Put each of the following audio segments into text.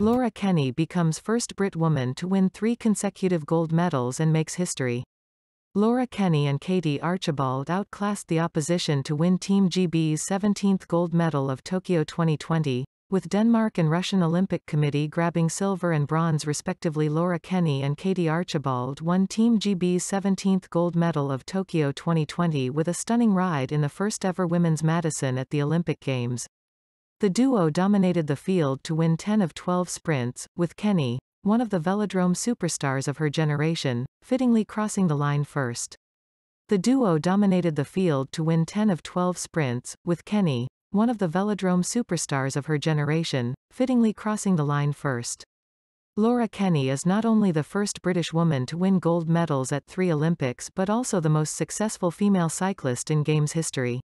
Laura Kenny becomes first Brit woman to win three consecutive gold medals and makes history. Laura Kenny and Katie Archibald outclassed the opposition to win Team GB's 17th gold medal of Tokyo 2020, with Denmark and Russian Olympic Committee grabbing silver and bronze respectively Laura Kenny and Katie Archibald won Team GB's 17th gold medal of Tokyo 2020 with a stunning ride in the first ever women's Madison at the Olympic Games. The duo dominated the field to win 10 of 12 sprints, with Kenny, one of the velodrome superstars of her generation, fittingly crossing the line first. The duo dominated the field to win 10 of 12 sprints, with Kenny, one of the velodrome superstars of her generation, fittingly crossing the line first. Laura Kenny is not only the first British woman to win gold medals at three Olympics but also the most successful female cyclist in Games history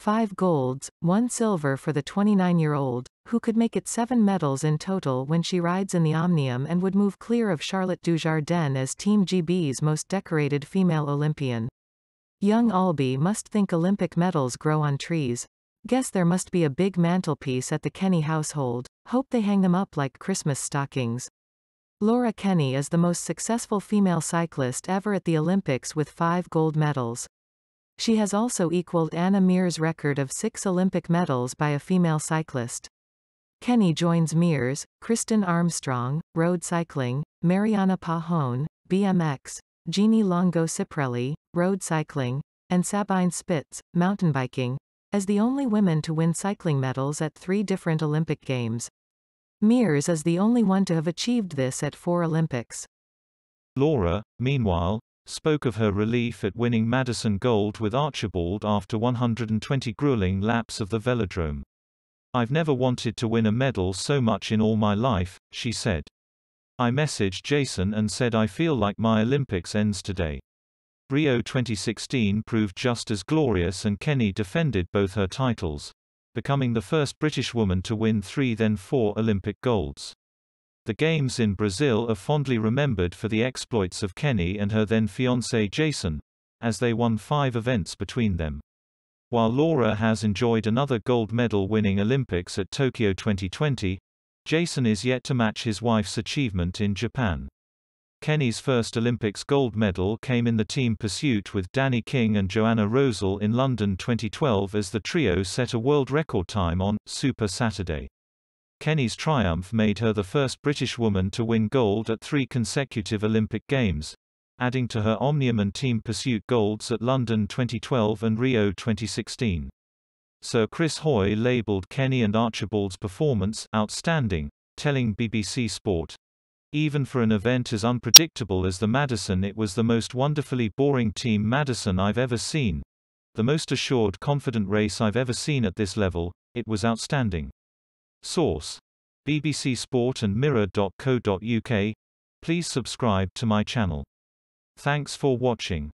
five golds, one silver for the 29-year-old, who could make it seven medals in total when she rides in the Omnium and would move clear of Charlotte Dujardin as Team GB's most decorated female Olympian. Young Albee must think Olympic medals grow on trees. Guess there must be a big mantelpiece at the Kenny household. Hope they hang them up like Christmas stockings. Laura Kenny is the most successful female cyclist ever at the Olympics with five gold medals. She has also equaled Anna Mears' record of six Olympic medals by a female cyclist. Kenny joins Mears, Kristen Armstrong, road cycling, Mariana Pajón, BMX, Jeannie Longo Ciprelli, road cycling, and Sabine Spitz, mountain biking, as the only women to win cycling medals at three different Olympic Games. Mears is the only one to have achieved this at four Olympics. Laura, meanwhile, spoke of her relief at winning Madison Gold with Archibald after 120 grueling laps of the velodrome. I've never wanted to win a medal so much in all my life, she said. I messaged Jason and said I feel like my Olympics ends today. Rio 2016 proved just as glorious and Kenny defended both her titles, becoming the first British woman to win three then four Olympic golds. The games in Brazil are fondly remembered for the exploits of Kenny and her then fiancé Jason, as they won five events between them. While Laura has enjoyed another gold medal winning Olympics at Tokyo 2020, Jason is yet to match his wife's achievement in Japan. Kenny's first Olympics gold medal came in the team pursuit with Danny King and Joanna Rosal in London 2012 as the trio set a world record time on Super Saturday. Kenny's triumph made her the first British woman to win gold at three consecutive Olympic Games, adding to her Omnium and Team Pursuit golds at London 2012 and Rio 2016. Sir Chris Hoy labelled Kenny and Archibald's performance outstanding, telling BBC Sport. Even for an event as unpredictable as the Madison it was the most wonderfully boring team Madison I've ever seen. The most assured confident race I've ever seen at this level, it was outstanding. Source. BBC Sport and Mirror.co.uk. Please subscribe to my channel. Thanks for watching.